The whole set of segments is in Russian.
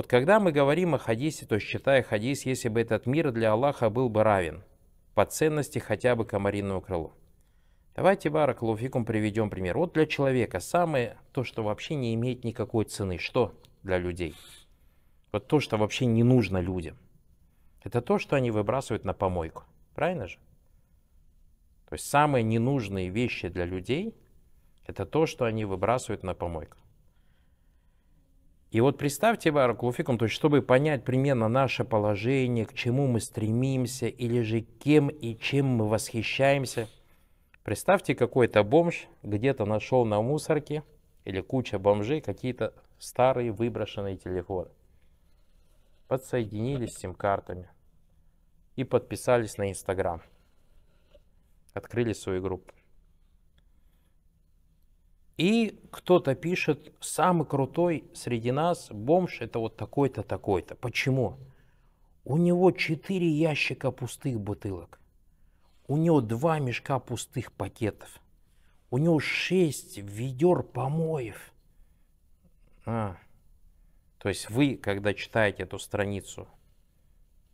Вот когда мы говорим о хадисе, то считая хадис, если бы этот мир для Аллаха был бы равен по ценности хотя бы комариному крылу. Давайте, Барак Луфикум, приведем пример. Вот для человека самое то, что вообще не имеет никакой цены. Что для людей? Вот то, что вообще не нужно людям. Это то, что они выбрасывают на помойку. Правильно же? То есть самые ненужные вещи для людей – это то, что они выбрасывают на помойку. И вот представьте, Баракулуфикум, то есть чтобы понять примерно наше положение, к чему мы стремимся, или же кем и чем мы восхищаемся, представьте, какой-то бомж где-то нашел на мусорке или куча бомжей какие-то старые выброшенные телефоны. Подсоединились с сим-картами и подписались на Инстаграм. Открыли свою группу. И кто-то пишет, самый крутой среди нас бомж это вот такой-то, такой-то. Почему? У него четыре ящика пустых бутылок. У него два мешка пустых пакетов. У него шесть ведер помоев. А. То есть вы, когда читаете эту страницу,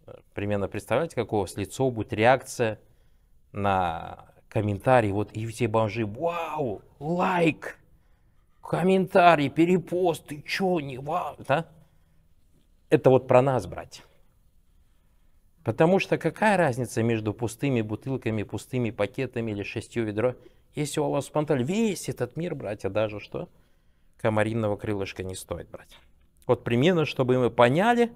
э, примерно представляете, какого с лицо будет реакция на комментарий, вот и все бомжи, вау, лайк, комментарий, перепост, ты чё, не вау, да? Это вот про нас, брать Потому что какая разница между пустыми бутылками, пустыми пакетами или шестью ведро? Если у вас спонтан весь этот мир, братья, даже что? Комаринного крылышка не стоит брать. Вот примерно, чтобы мы поняли,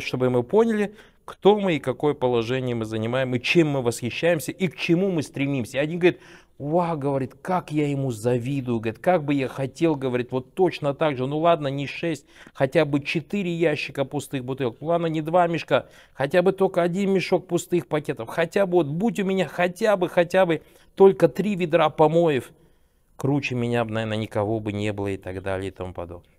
чтобы мы поняли, кто мы и какое положение мы занимаем, и чем мы восхищаемся, и к чему мы стремимся. И один говорит, Ва, говорит, как я ему завидую, говорит, как бы я хотел, говорит, вот точно так же, ну ладно, не 6, хотя бы 4 ящика пустых бутылок, ну ладно, не 2 мешка, хотя бы только один мешок пустых пакетов, хотя бы вот будь у меня хотя бы, хотя бы только 3 ведра помоев, круче меня, наверное, никого бы не было и так далее и тому подобное.